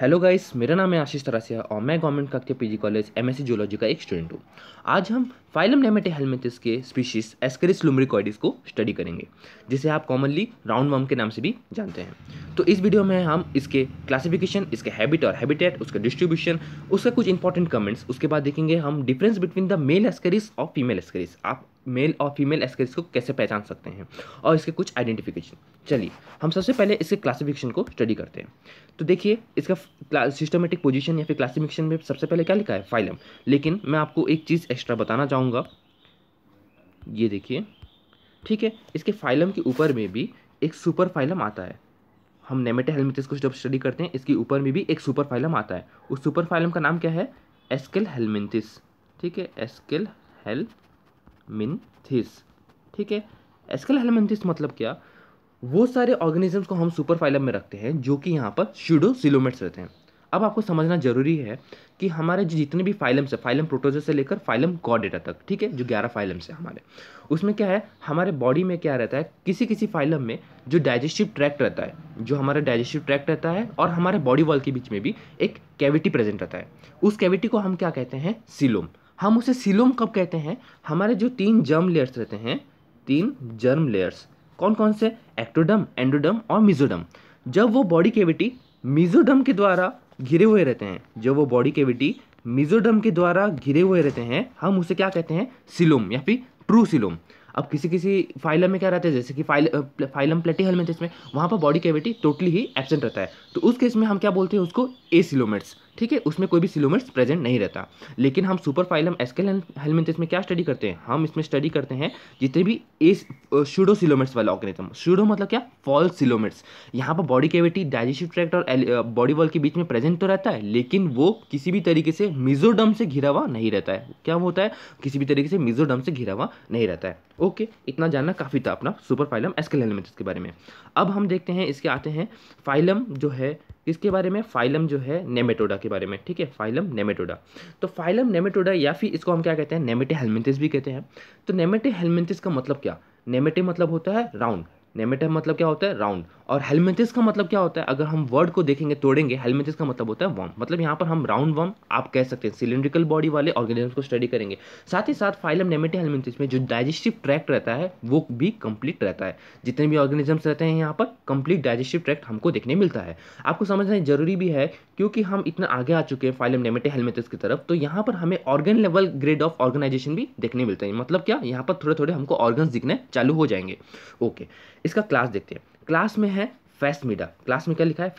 Hello guys मेरा नाम है आशीष तरासिया और मैं government P PG college MSc zoology का एक स्टूडेंट हूँ आज हम फाइलम नेमेटे हेलमेटिस के स्पीशीज एस्करिस लुमरिकॉइडिस को स्टडी करेंगे जिसे आप कॉमनली राउंड वर्म के नाम से भी जानते हैं तो इस वीडियो में हम इसके क्लासिफिकेशन इसके हैबिट और हैबिटेट उसका डिस्ट्रीब्यूशन उसका कुछ इंपॉर्टेंट कमेंट्स उसके बाद देखेंगे हम difference between the male Ascaris और फीमेल एस्करिस आप मेल और फीमेल एस्केरिस को कैसे पहचान सकते हैं और इसके कुछ आइडेंटिफिकेशन चलिए हम सबसे पहले इसके क्लासिफिकेशन को स्टडी करते हैं तो देखिए इसका सिस्टमेटिक पोजीशन या फिर क्लासिफिकेशन में सबसे पहले क्या लिखा है फाइलम लेकिन मैं आपको एक चीज़ एक्स्ट्रा बताना चाहूँगा ये देखिए ठीक है इसके फाइलम के ऊपर में भी एक सुपर फाइलम आता है हम नेमेटे हेलमेटिस को जब स्टडी करते हैं इसके ऊपर में भी एक सुपर फाइलम आता है उस सुपर फाइलम का नाम क्या है एस्केल हेलमेंटिस ठीक है एस्केल हेल हेलमेंथिस ठीक है एस्कल हेलमेंथिस मतलब क्या वो सारे ऑर्गेनिजम्स को हम सुपर फाइलम में रखते हैं जो कि यहाँ पर सिलोमेट्स रहते हैं अब आपको समझना जरूरी है कि हमारे जो जितने भी फाइलम्स है फाइलम प्रोटोजो से लेकर फाइलम कॉडेटा तक ठीक है जो ग्यारह फाइलम्स है हमारे उसमें क्या है हमारे बॉडी में क्या रहता है किसी किसी फाइलम में जो डाइजेस्टिव ट्रैक्ट रहता है जो हमारा डाइजेस्टिव ट्रैक्ट रहता है और हमारे बॉडी वॉल के बीच में भी एक कैविटी प्रेजेंट रहता है उस कैविटी को हम क्या कहते हैं सिलोम हम उसे सिलोम कब कहते हैं हमारे जो तीन जर्म लेयर्स रहते हैं तीन जर्म लेयर्स कौन कौन से एक्टोडम एंडोडम और मिजोडम जब वो बॉडी केविटी मिजोडम के द्वारा घिरे हुए रहते हैं जब वो बॉडी केविटी मिजोडम के द्वारा घिरे हुए रहते हैं हम उसे क्या कहते हैं सिलोम या फिर ट्रू सिलोम अब किसी किसी फाइलम में क्या रहता है जैसे कि फाइल फाइलम प्लेटी हेलमेंट जिसमें वहाँ पर बॉडी केविटी टोटली ही एबसेंट रहता है तो उस केस में हम क्या बोलते हैं उसको ए सिलोमेट्स ठीक है उसमें कोई भी सिलोमेट्स प्रेजेंट नहीं रहता लेकिन हम सुपरफाइलम एस्केल हेलमेंटिस में क्या स्टडी करते हैं हम इसमें स्टडी करते हैं जितने भी ए शूडो सिलोमेट्स वाला ऑर्गेनिज्म शूडो मतलब क्या फॉल्स सिलोमेट्स यहाँ पर बॉडी कैविटी डाइजेस्टिव ट्रैक्ट और बॉडी वॉल के बीच में प्रेजेंट तो रहता है लेकिन वो किसी भी तरीके से मिजोडम से घिरा हुआ नहीं रहता है क्या होता है किसी भी तरीके से मिजोडम से घिरा हुआ नहीं रहता है ओके इतना जानना काफ़ी था अपना सुपर फाइलम एस्केल हेलमिंथस के बारे में अब हम देखते हैं इसके आते हैं फाइलम जो है इसके बारे में फाइलम जो है नेमेटोडा के बारे में ठीक है फाइलम नेमेटोडा तो फाइलम नेमेटोडा या फिर इसको हम क्या कहते हैं नेमेटे हेलमेंटिस भी कहते हैं तो नेमेटे हेलमेंटिस का मतलब क्या नेमेटे मतलब होता है राउंड नेमेटा मतलब क्या होता है राउंड और हेलमेथिस का मतलब क्या होता है अगर हम वर्ड को देखेंगे तोड़ेंगे हेलमेथिस का मतलब होता है वर्म मतलब यहाँ पर हम राउंड वर्म आप कह सकते हैं सिलेंड्रिकल बॉडी वाले ऑर्गेनिज्म को स्टडी करेंगे साथ ही साथ फाइलम नेमेटा हेलमेथिस में जो डाइजेस्टिव ट्रैक्ट रहता है वो भी कंप्लीट रहता है जितने भी ऑर्गेनिजम्स रहते हैं यहाँ पर कंप्लीट डाइजेस्टिव ट्रैक्ट हमको देखने मिलता है आपको समझना जरूरी भी है क्योंकि हम इतना आगे आ चुके हैं फाइलम नेमेटे हेलमेथिस की तरफ तो यहाँ पर हमें organ level grade of organisation भी देखने मिलते हैं मतलब क्या यहाँ पर थोड़े थोड़े हमको ऑर्गन दिखने चालू हो जाएंगे ओके इसका क्लास देखते हैं क्लास में है फैसमीडा क्लास में क्या लिखा है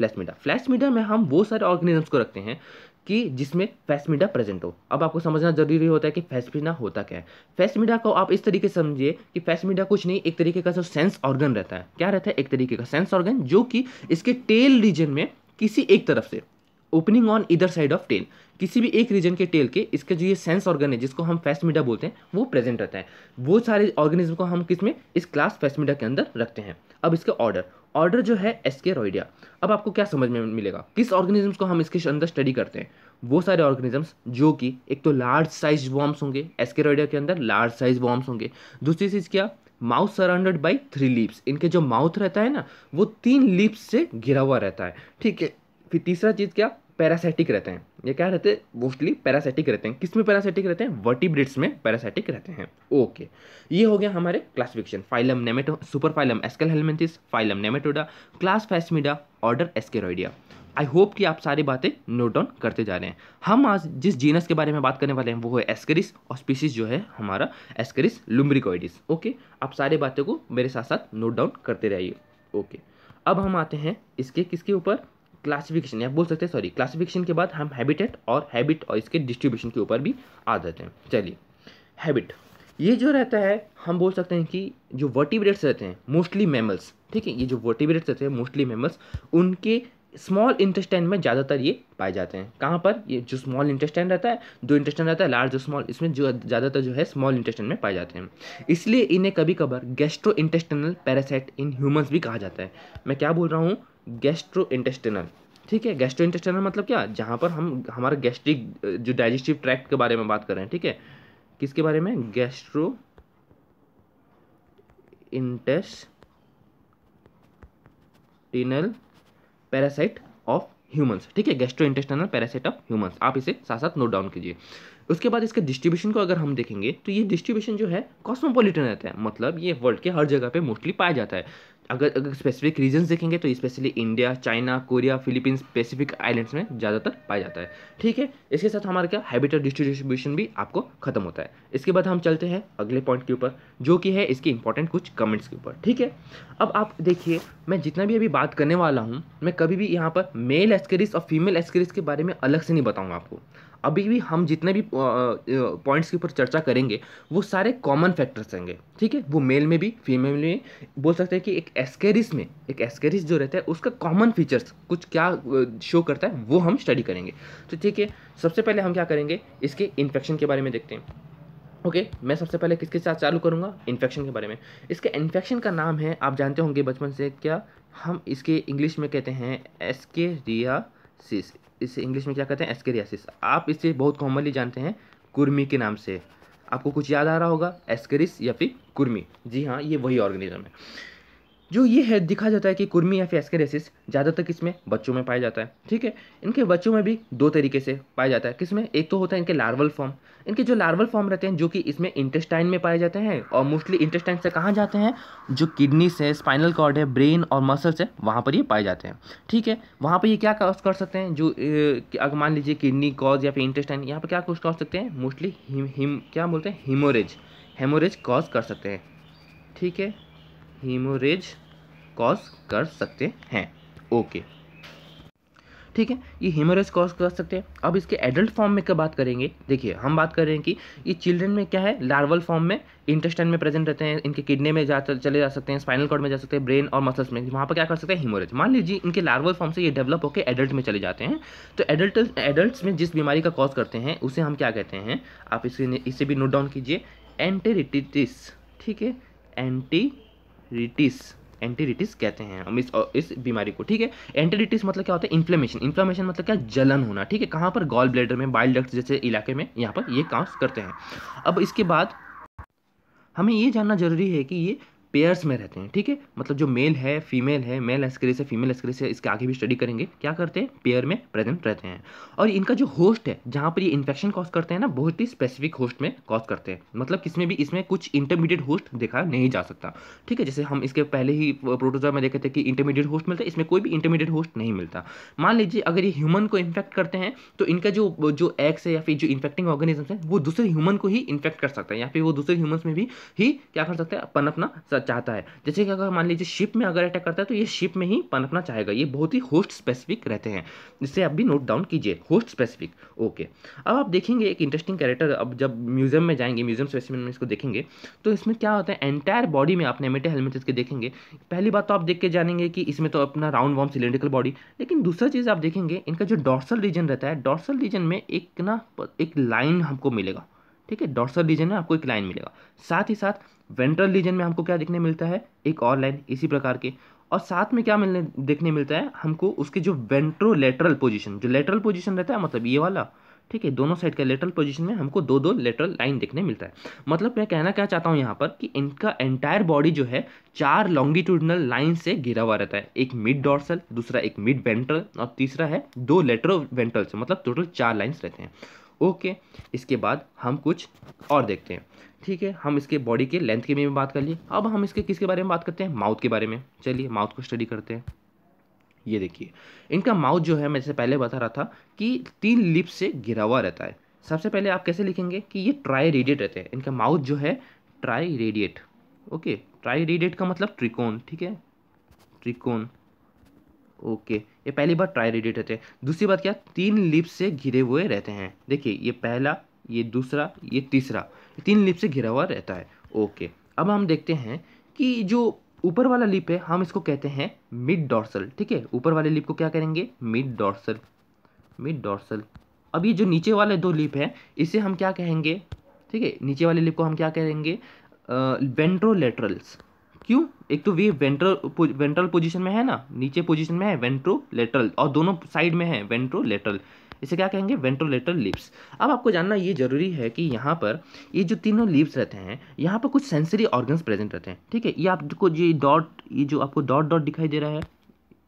फ्लैश मीडा में हम वो सारे ऑर्गेनिजम्स को रखते हैं कि जिसमें मीडा प्रेजेंट हो अब आपको समझना जरूरी होता है कि मीडा होता क्या है मीडा को आप इस तरीके से समझिए कि फैसमीडा कुछ नहीं एक तरीके का जो सेंस ऑर्गन रहता है क्या रहता है एक तरीके का सेंस ऑर्गन जो कि इसके टेल रीजन में किसी एक तरफ से ओपनिंग ऑन इधर साइड ऑफ टेल किसी भी एक रीजन के टेल के इसका जो ये सेंस ऑर्गन है जिसको हम फैस्टमीडा बोलते हैं वो प्रेजेंट रहता है वो सारे ऑर्गेनिज्म को हम किस में इस क्लास फेस्मिडा के अंदर रखते हैं अब इसके ऑर्डर ऑर्डर जो है रोइडिया अब आपको क्या समझ में मिलेगा किस ऑर्गेनिजम्स को हम इसके अंदर स्टडी करते हैं वो सारे ऑर्गेनिजम्स जो कि एक तो लार्ज साइज वॉर्म्स होंगे एस्केरॉइडिया के अंदर लार्ज साइज वॉर्म्स होंगे दूसरी चीज़ क्या mouth surrounded by three lips इनके जो माउथ रहता है ना वो तीन लिप्स से घिरा हुआ रहता है ठीक है फिर तीसरा चीज़ क्या पैरासाइटिक रहते हैं ये क्या रहते हैं मोस्टली पैरासाइटिक रहते हैं किस में पैरासाइटिक रहते हैं वर्टिब्रिट्स में पैरासाइटिक रहते हैं ओके ये हो गया हमारे classification phylum Nemato super phylum Aschelminthes phylum Nematoda class Phasmida order Ascaroidea I hope कि आप सारी बातें नोट डाउन करते जा रहे हैं हम आज जिस जीनस के बारे में बात करने वाले हैं वो है एस्करिस और स्पीसीज जो है हमारा एस्करिस लुम्ब्रिकोइडिस ओके आप सारी बातें को मेरे साथ साथ नोट डाउन करते रहिए ओके अब हम आते हैं इसके किसके ऊपर क्लासिफिकेशन या बोल सकते हैं सॉरी क्लासिफिकेशन के बाद हम हैबिटेट और हैबिट और इसके डिस्ट्रीब्यूशन के ऊपर भी आ जाते हैं चलिए हैबिट ये जो रहता है हम बोल सकते हैं कि जो वर्टिब्रेट्स रहते हैं मोस्टली मेमल्स ठीक है ये जो वर्टिब्रेट्स रहते हैं मोस्टली मेमल्स उनके स्मॉल इंटेस्टाइन में ज़्यादातर ये पाए जाते हैं कहाँ पर ये जो स्मॉल इंटेस्टाइन रहता है दो इंटेस्टाइन रहता है लार्ज और स्मॉल इसमें जो ज़्यादातर जो है स्मॉल इंटेस्टाइन में पाए जाते हैं इसलिए इन्हें कभी कभार gastrointestinal parasite in humans भी कहा जाता है मैं क्या बोल रहा हूँ गैस्ट्रो इंटेस्टिनल ठीक है गैस्ट्रो इंटेस्टिनल मतलब क्या जहाँ पर हम हमारा गैस्ट्रिक जो डाइजेस्टिव ट्रैक्ट के बारे में बात कर रहे हैं ठीक है किसके बारे में gastrointestinal parasite of humans ठीक है gastrointestinal parasite of humans आप इसे साथ साथ नोट डाउन कीजिए उसके बाद इसके डिस्ट्रीब्यूशन को अगर हम देखेंगे तो ये डिस्ट्रीब्यूशन जो है कॉस्मोपोलिटन रहता है मतलब ये वर्ल्ड के हर जगह पे मोस्टली पाया जाता है अगर अगर स्पेसिफिक रीजन देखेंगे तो specially India China Korea Philippines specific islands में ज़्यादातर पाया जाता है ठीक है इसके साथ हमारा क्या हैबिटेट डिस्ट्रीब्यूशन भी आपको खत्म होता है इसके बाद हम चलते हैं अगले पॉइंट के ऊपर जो कि है इसके इंपॉर्टेंट कुछ कमेंट्स के ऊपर ठीक है अब आप देखिए मैं जितना भी अभी बात करने वाला हूँ मैं कभी भी यहाँ पर मेल एस्करिस और फीमेल एस्करिस के बारे में अलग से नहीं बताऊँगा आपको अभी भी हम जितने भी पॉइंट्स के ऊपर चर्चा करेंगे वो सारे कॉमन फैक्टर्स होंगे ठीक है वो मेल में भी फीमेल में बोल सकते हैं कि एक एस्केरिस में एक एस्केरिस जो रहता है उसका कॉमन फीचर्स कुछ क्या शो करता है वो हम स्टडी करेंगे तो ठीक है सबसे पहले हम क्या करेंगे इसके इन्फेक्शन के बारे में देखते हैं ओके okay, मैं सबसे पहले किसके साथ चालू करूँगा इन्फेक्शन के बारे में इसके इन्फेक्शन का नाम है आप जानते होंगे बचपन से क्या हम इसके इंग्लिश में कहते हैं एस्केरियासिस इसे इंग्लिश में क्या कहते हैं एस्केरियासिस आप इसे बहुत कॉमनली जानते हैं कुर्मी के नाम से आपको कुछ याद आ रहा होगा एस्केरिस या फिर कुर्मी जी हाँ ये वही ऑर्गेनिज्म है जो ये है दिखा जाता है कि कुर्मी या फेस्केरेसिस ज़्यादातर किसमें बच्चों में पाया जाता है ठीक है इनके बच्चों में भी दो तरीके से पाया जाता है किसमें एक तो होता है इनके लार्वल फॉर्म इनके जो लार्वल फॉर्म रहते हैं जो कि इसमें इंटेस्टाइन में पाए जाते हैं और मोस्टली इंटेस्टाइन से कहाँ जाते हैं जो किडनी से स्पाइनल कॉर्ड है ब्रेन और मसल्स है वहाँ पर ये पाए जाते हैं ठीक है वहाँ पर ये क्या कॉज कर सकते हैं जो अगर मान लीजिए किडनी कॉज या फिर इंटेस्टाइन यहाँ पर क्या कुछ कर सकते हैं मोस्टली हिम क्या बोलते हैं हीमोरेज हेमोरेज कॉज कर सकते हैं ठीक है हीमोरेज कॉज कर सकते हैं ओके ठीक है ये हीमोरेज कॉज कर सकते हैं अब इसके एडल्ट फॉर्म में क्या बात करेंगे देखिए हम बात कर रहे हैं कि ये चिल्ड्रन में क्या है लार्वल फॉर्म में इंटेस्टाइन में प्रेजेंट रहते हैं इनके किडनी में जा चले जा सकते हैं स्पाइनल कॉर्ड में जा सकते हैं ब्रेन और मसल्स में वहाँ पर क्या कर सकते हैं हीमोरेज मान लीजिए इनके लार्वल फॉर्म से ये डेवलप होकर एडल्ट में चले जाते हैं तो एडल्ट एडल्ट में जिस बीमारी का कॉज करते हैं उसे हम क्या कहते हैं आप इसे इसे भी नोट डाउन कीजिए एंटेरिटिस ठीक है एंटी रिटिस एंटीरिटिस कहते हैं हम इस इस बीमारी को ठीक है एंटीरिटिस मतलब क्या होता है इन्फ्लेमेशन इन्फ्लेमेशन मतलब क्या जलन होना ठीक है कहाँ पर गॉल ब्लेडर में बाइल डक्ट जैसे इलाके में यहाँ पर ये काम करते हैं अब इसके बाद हमें ये जानना जरूरी है कि ये पेयर्स में रहते हैं ठीक है मतलब जो मेल है फीमेल है मेल एस्क्रेस है फीमेल एस्क्रेस है इसके आगे भी स्टडी करेंगे क्या करते हैं पेयर में प्रेजेंट रहते हैं और इनका जो होस्ट है जहाँ पर ये इन्फेक्शन कॉज करते हैं ना बहुत ही स्पेसिफिक होस्ट में कॉज करते हैं मतलब किसमें भी इसमें कुछ इंटरमीडिएट होस्ट देखा नहीं जा सकता ठीक है जैसे हम इसके पहले ही प्रोटोजॉय में देखे थे कि इंटरमीडिएट होस्ट मिलता है इसमें कोई भी इंटरमीडिएट होस्ट नहीं मिलता मान लीजिए अगर ये ह्यूमन को इन्फेक्ट करते हैं तो इनका जो जो एग्स है या फिर जो इन्फेक्टिंग ऑर्गेनिजम्स है वो दूसरे ह्यूमन को ही इन्फेक्ट कर सकता है या फिर वो दूसरे ह्यूमन्स में भी ही क्या कर हैं अपन अपना चाहता है जैसे कि अगर मान लीजिए शिप में अगर अटैक करता है तो ये शिप में ही पनपना चाहेगा ये बहुत ही होस्ट स्पेसिफिक रहते हैं जिससे आप भी नोट डाउन कीजिए होस्ट स्पेसिफिक ओके अब आप देखेंगे एक इंटरेस्टिंग कैरेक्टर अब जब म्यूजियम में जाएंगे म्यूजियम स्पेसिफिक में इसको देखेंगे तो इसमें क्या होता है एंटायर बॉडी में आपने मेटे हेलमेट इसके देखेंगे पहली बात तो आप देख के जानेंगे कि इसमें तो अपना राउंड वॉर्म सिलेंड्रिकल बॉडी लेकिन दूसरा चीज़ आप देखेंगे इनका जो डॉर्सल रीजन रहता है डॉर्सल रीजन में एक ना एक लाइन हमको मिलेगा ठीक है डॉर्सल रीजन में आपको एक लाइन मिलेगा साथ ही साथ वेंट्रल रीजन में हमको क्या देखने मिलता है एक और लाइन इसी प्रकार के और साथ में क्या मिलने देखने मिलता है हमको उसके जो वेंट्रोलेटरल पोजीशन जो लेटरल पोजीशन रहता है मतलब ये वाला ठीक है दोनों साइड का लेटरल पोजीशन में हमको दो दो लेटरल लाइन देखने मिलता है मतलब मैं कहना क्या चाहता हूँ यहाँ पर कि इनका एंटायर बॉडी जो है चार लॉन्गिट्यूडनल लाइन से घिरा हुआ रहता है एक मिड डॉर्सल दूसरा एक मिड वेंट्रल और तीसरा है दो लेटरल वेंट्रल से मतलब टोटल चार लाइन्स रहते हैं ओके इसके बाद हम कुछ और देखते हैं ठीक है हम इसके बॉडी के लेंथ के बारे में बात कर लिए अब हम इसके किसके बारे में बात करते हैं माउथ के बारे में चलिए माउथ को स्टडी करते हैं ये देखिए इनका माउथ जो है मैं जैसे पहले बता रहा था कि तीन लिप से घिरा हुआ रहता है सबसे पहले आप कैसे लिखेंगे कि ये ट्राई रेडिएट रहते हैं इनका माउथ जो है triradiate okay triradiate का मतलब त्रिकोण ठीक है त्रिकोण ओके ये पहली बार ट्राई रेडिट रहते हैं दूसरी बात क्या तीन लिप से घिरे हुए रहते हैं देखिए ये पहला ये दूसरा ये तीसरा तीन लिप से घिरा हुआ रहता है ओके अब हम देखते हैं कि जो ऊपर वाला लिप है हम इसको कहते हैं मिड डॉर्सल ठीक है ऊपर वाले लिप को क्या करेंगे मिड डॉर्सल मिड डॉर्सल अब ये जो नीचे वाले दो लिप हैं इसे हम क्या कहेंगे ठीक है नीचे वाले लिप को हम क्या कहेंगे वेंट्रोलेटरल्स क्यों एक तो वे वेंट्रल वेंट्रल पोजीशन में है ना नीचे पोजीशन में है लेटरल और दोनों साइड में है लेटरल इसे क्या कहेंगे वेंट्रोलेटरल लिप्स अब आपको जानना ये जरूरी है कि यहाँ पर ये जो तीनों लिप्स रहते हैं यहाँ पर कुछ सेंसरी ऑर्गन्स प्रेजेंट रहते हैं ठीक है ये आपको ये डॉट ये जो आपको डॉट डॉट दिखाई दे रहा है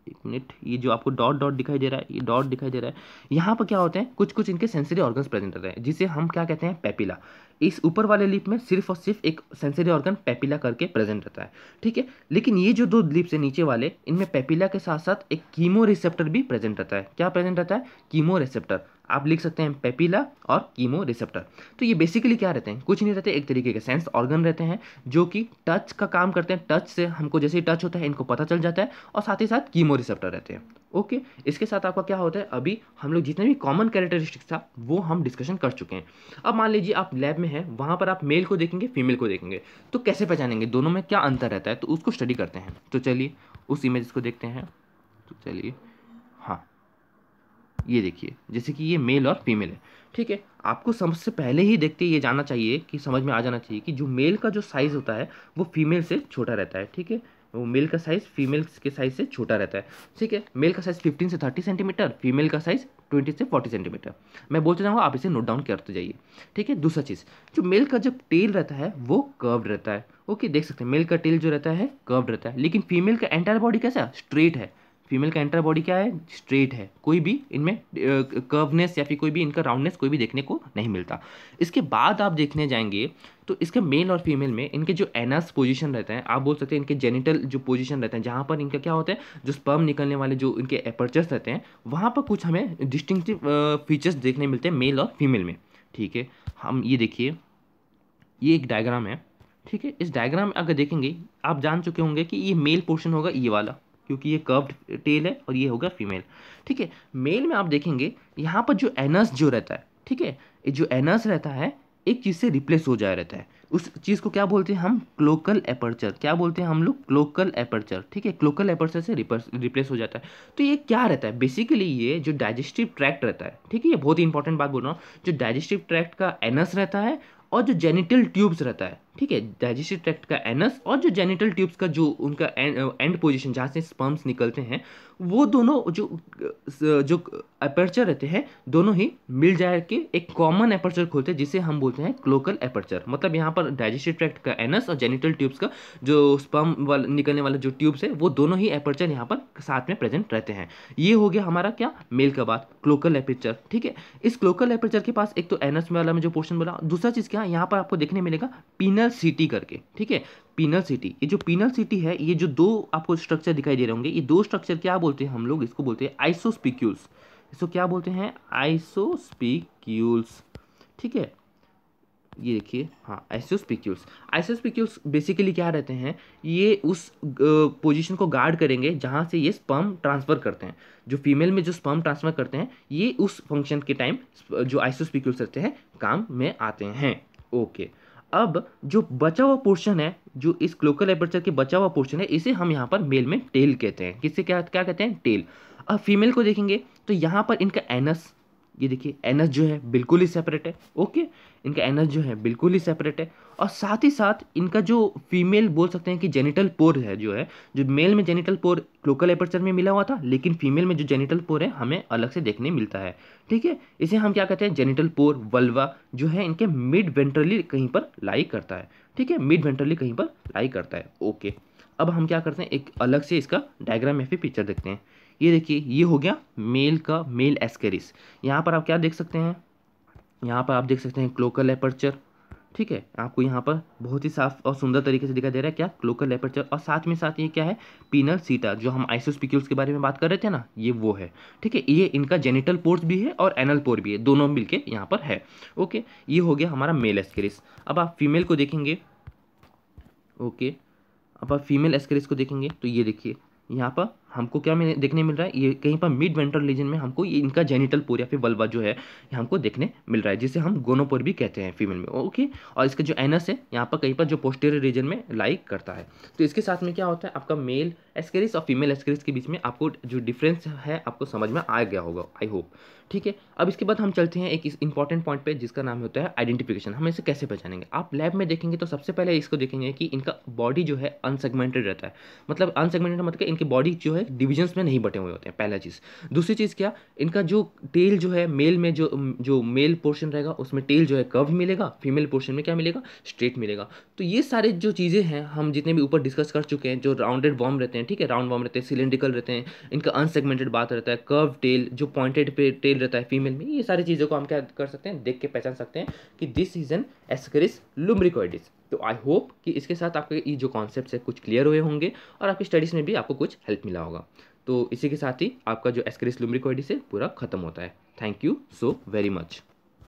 एक मिनट ये जो आपको डॉट डॉट दिखाई दे रहा है ये डॉट दिखाई दे रहा है यहाँ पर क्या होते हैं कुछ कुछ इनके सेंसरी ऑर्गन प्रेजेंट रहते हैं जिसे हम क्या कहते हैं पेपिला इस ऊपर वाले लिप में सिर्फ और सिर्फ एक सेंसरी ऑर्गन पेपिला करके प्रेजेंट रहता है ठीक है लेकिन ये जो दो लिप्स है नीचे वाले इनमें पेपिला के साथ साथ एक कीमो रिसेप्टर भी प्रेजेंट रहता है क्या प्रेजेंट रहता है कीमो रिसेप्टर आप लिख सकते हैं पेपिला और कीमो रिसेप्टर तो ये बेसिकली क्या रहते हैं कुछ नहीं रहते एक तरीके के सेंस ऑर्गन रहते हैं जो कि टच का काम करते हैं टच से हमको जैसे ही टच होता है इनको पता चल जाता है और साथ ही साथ कीमो रिसेप्टर रहते हैं ओके इसके साथ आपका क्या होता है अभी हम लोग जितने भी कॉमन कैरेक्टरिस्टिक्स था वो हम डिस्कशन कर चुके हैं अब मान लीजिए आप लैब में हैं वहाँ पर आप मेल को देखेंगे फीमेल को देखेंगे तो कैसे पहचानेंगे दोनों में क्या अंतर रहता है तो उसको स्टडी करते हैं तो चलिए उस इमेज को देखते हैं तो चलिए ये देखिए जैसे कि ये मेल और फीमेल है ठीक है आपको सबसे पहले ही देखते ये जाना चाहिए कि समझ में आ जाना चाहिए कि जो मेल का जो साइज़ होता है वो फीमेल से छोटा रहता है ठीक है वो मेल का साइज़ फीमेल के साइज़ से छोटा रहता है ठीक है मेल का साइज़ 15 से 30 सेंटीमीटर फीमेल का साइज़ 20 से 40 सेंटीमीटर मैं बोलते जाऊँगा आप इसे नोट डाउन करते जाइए ठीक है दूसरा चीज़ जो मेल का जो टेल रहता है वो कर्व्ड रहता है ओके देख सकते हैं मेल का टेल जो रहता है कर्व्ड रहता है लेकिन फीमेल का एंटायर बॉडी कैसा स्ट्रेट है फीमेल का एंटर बॉडी क्या है स्ट्रेट है कोई भी इनमें कर्वनेस या फिर कोई भी इनका राउंडनेस कोई भी देखने को नहीं मिलता इसके बाद आप देखने जाएंगे तो इसके मेल और फीमेल में इनके जो एनस पोजीशन रहते हैं आप बोल सकते हैं इनके जेनिटल जो पोजीशन रहते हैं जहाँ पर इनका क्या होता है जो स्पर्म निकलने वाले जो इनके एपर्चर्स रहते हैं वहाँ पर कुछ हमें डिस्टिंगटिव फीचर्स देखने मिलते हैं मेल और फीमेल में ठीक है हम ये देखिए ये एक डायग्राम है ठीक है इस डायग्राम में अगर देखेंगे आप जान चुके होंगे कि ये मेल पोर्शन होगा ये वाला क्योंकि ये कर्व्ड टेल है और ये होगा फीमेल ठीक है मेल में आप देखेंगे यहाँ पर जो एनस जो रहता है ठीक है जो एनस रहता है एक चीज़ से रिप्लेस हो जाया रहता है उस चीज़ को क्या बोलते हैं हम क्लोकल एपर्चर क्या बोलते हैं हम लोग क्लोकल एपर्चर ठीक है क्लोकल एपर्चर से रिप्लेस हो जाता है तो ये क्या रहता है बेसिकली ये जो डाइजेस्टिव ट्रैक्ट रहता है ठीक है ये बहुत ही इंपॉर्टेंट बात बोल रहा हूँ जो डाइजेस्टिव ट्रैक्ट का एनस रहता है और जो जेनिटल ट्यूब्स रहता है ठीक है डाइजेस्टिव ट्रैक्ट का एनस और जो जेनिटल ट्यूब्स का जो उनका एंड पोजीशन जहाँ से स्पर्म्स निकलते हैं वो दोनों जो जो अपर्चर रहते हैं दोनों ही मिल जाए के एक कॉमन अपर्चर खोलते हैं जिसे हम बोलते हैं क्लोकल अपर्चर मतलब यहाँ पर डाइजेस्टिव ट्रैक्ट का एनस और जेनिटल ट्यूब्स का जो स्पर्म वाला निकलने वाला जो ट्यूब्स है वो दोनों ही अपर्चर यहाँ पर साथ में प्रेजेंट रहते हैं ये हो गया हमारा क्या मेल का बात क्लोकल अपर्चर ठीक है इस क्लोकल अपर्चर के पास एक तो एनस वाला में जो पोर्शन बोला दूसरा चीज़ क्या यहाँ पर आपको देखने मिलेगा पीनल पिनल सिटी करके ठीक है पिनल सिटी ये जो पिनल सिटी है ये जो दो आपको स्ट्रक्चर दिखाई दे रहे होंगे ये दो स्ट्रक्चर क्या बोलते हैं हम लोग इसको बोलते हैं आइसोस्पिक्यूल्स इसको क्या बोलते हैं आइसोस्पिक्यूल्स ठीक है ये देखिए हाँ आइसोस्पिक्यूल्स आइसोस्पिक्यूल्स बेसिकली क्या रहते हैं ये उस पोजीशन को गार्ड करेंगे जहाँ से ये स्पर्म ट्रांसफ़र करते हैं जो फीमेल में जो स्पर्म ट्रांसफ़र करते हैं ये उस फंक्शन के टाइम जो आइसोस्पिक्यूल्स रहते हैं काम में आते हैं ओके okay. अब जो बचा हुआ पोर्शन है जो इस क्लोकल एपर्चर के बचा हुआ पोर्शन है इसे हम यहाँ पर मेल में टेल कहते हैं किससे क्या क्या कहते हैं टेल अब फीमेल को देखेंगे तो यहाँ पर इनका एनस ये देखिए एन जो है बिल्कुल ही सेपरेट है ओके इनका एन जो है बिल्कुल ही सेपरेट है और साथ ही साथ इनका जो फीमेल बोल सकते हैं कि जेनिटल पोर है जो है जो मेल में जेनिटल पोर लोकल एपर्चर में मिला हुआ था लेकिन फीमेल में जो जेनिटल पोर है हमें अलग से देखने मिलता है ठीक है इसे हम क्या कहते हैं जेनिटल पोर वल्वा जो है इनके मिड वेंट्रली कहीं पर लाई करता है ठीक है मिड वेंट्रली कहीं पर लाई करता है ओके अब हम क्या करते हैं एक अलग से इसका डायग्राम या फिर पिक्चर देखते हैं ये देखिए ये हो गया मेल का मेल एस्केरिस यहाँ पर आप क्या देख सकते हैं यहाँ पर आप देख सकते हैं क्लोकल एपर्चर ठीक है आपको यहाँ पर बहुत ही साफ और सुंदर तरीके से दिखाई दे रहा है क्या क्लोकल एपर्चर और साथ में साथ ये क्या है पीनल सीटा जो हम आइसोस्पिक्यूल्स के बारे में बात कर रहे थे ना ये वो है ठीक है ये इनका जेनिटल पोर्स भी है और एनल पोर भी है दोनों मिलके यहाँ पर है ओके ये हो गया हमारा मेल एस्केरिस अब आप फीमेल को देखेंगे ओके अब आप फीमेल एस्केरिस को देखेंगे तो ये देखिए यहाँ पर हमको क्या मिल देखने मिल रहा है ये कहीं पर मिड वेंट्रल रीजन में हमको ये इनका जेनिटल पोर या फिर वल्वा जो है ये हमको देखने मिल रहा है जिसे हम गोनोपोर भी कहते हैं फीमेल में ओके और इसका जो एनस है यहाँ पर कहीं पर जो पोस्टेरियर रीजन में लाइक करता है तो इसके साथ में क्या होता है आपका मेल एस्केरिस और फीमेल एस्केरिस के बीच में आपको जो डिफरेंस है आपको समझ में आ गया होगा आई होप ठीक है अब इसके बाद हम चलते हैं एक इंपॉर्टेंट पॉइंट पे जिसका नाम होता है आइडेंटिफिकेशन हम इसे कैसे पहचानेंगे आप लैब में देखेंगे तो सबसे पहले इसको देखेंगे कि इनका बॉडी जो है अनसेगमेंटेड रहता है मतलब अनसेगमेंटेड मतलब इनकी बॉडी जो है हुए डिविजन्स में नहीं बटे हुए होते हैं पहला चीज़ दूसरी चीज़ क्या इनका जो टेल जो है मेल में जो जो मेल पोर्शन रहेगा उसमें टेल जो है कव मिलेगा फीमेल पोर्शन में क्या मिलेगा स्ट्रेट मिलेगा तो ये सारे जो चीज़ें हैं हम जितने भी ऊपर डिस्कस कर चुके हैं जो राउंडेड वॉर्म रहते हैं ठीक है राउंड वॉर्म रहते हैं सिलेंड्रिकल रहते हैं इनका अनसेगमेंटेड बात रहता है कर्व टेल जो पॉइंटेड पे टेल रहता है फीमेल में ये सारी चीज़ों को हम क्या कर सकते हैं देख के पहचान सकते हैं कि this is an Ascaris lumbricoides तो आई होप कि इसके साथ आपके ये जो कॉन्सेप्ट है कुछ क्लियर हुए होंगे और आपकी स्टडीज़ में भी आपको कुछ हेल्प मिला होगा तो इसी के साथ ही आपका जो एस्क्रिस लुमरिकॉइडिस है पूरा खत्म होता है thank you so very much